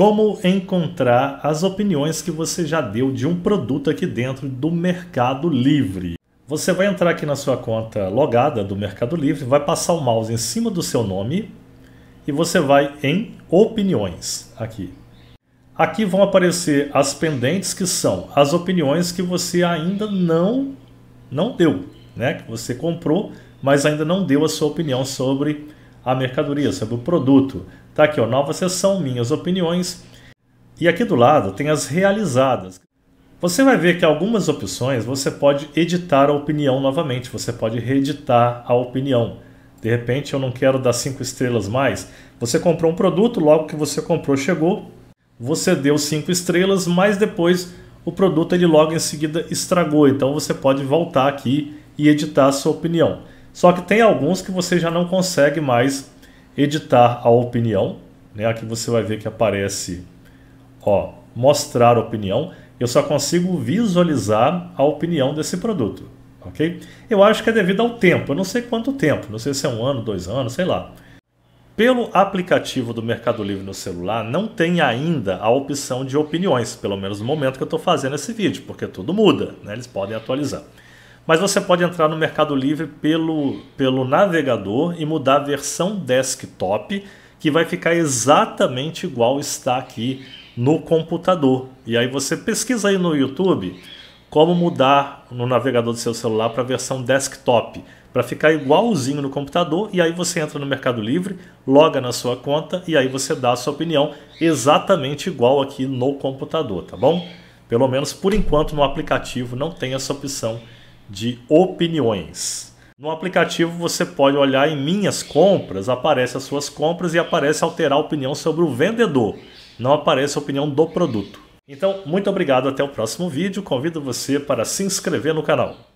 como encontrar as opiniões que você já deu de um produto aqui dentro do Mercado Livre. Você vai entrar aqui na sua conta logada do Mercado Livre, vai passar o mouse em cima do seu nome e você vai em opiniões aqui. Aqui vão aparecer as pendentes que são as opiniões que você ainda não não deu, né? Que você comprou, mas ainda não deu a sua opinião sobre a mercadoria, sobre o produto. Tá aqui, ó, nova sessão, minhas opiniões. E aqui do lado tem as realizadas. Você vai ver que algumas opções você pode editar a opinião novamente, você pode reeditar a opinião. De repente eu não quero dar cinco estrelas mais. Você comprou um produto, logo que você comprou chegou, você deu cinco estrelas, mas depois o produto ele logo em seguida estragou. Então você pode voltar aqui e editar a sua opinião. Só que tem alguns que você já não consegue mais editar a opinião. Né? Aqui você vai ver que aparece ó, mostrar opinião. Eu só consigo visualizar a opinião desse produto. ok? Eu acho que é devido ao tempo. Eu não sei quanto tempo. Não sei se é um ano, dois anos, sei lá. Pelo aplicativo do Mercado Livre no celular, não tem ainda a opção de opiniões, pelo menos no momento que eu estou fazendo esse vídeo, porque tudo muda, né? eles podem atualizar. Mas você pode entrar no Mercado Livre pelo, pelo navegador e mudar a versão desktop, que vai ficar exatamente igual está aqui no computador. E aí você pesquisa aí no YouTube como mudar no navegador do seu celular para a versão desktop, para ficar igualzinho no computador, e aí você entra no Mercado Livre, loga na sua conta e aí você dá a sua opinião exatamente igual aqui no computador, tá bom? Pelo menos por enquanto no aplicativo não tem essa opção de opiniões. No aplicativo você pode olhar em minhas compras, aparece as suas compras e aparece alterar a opinião sobre o vendedor. Não aparece a opinião do produto. Então, muito obrigado, até o próximo vídeo. Convido você para se inscrever no canal.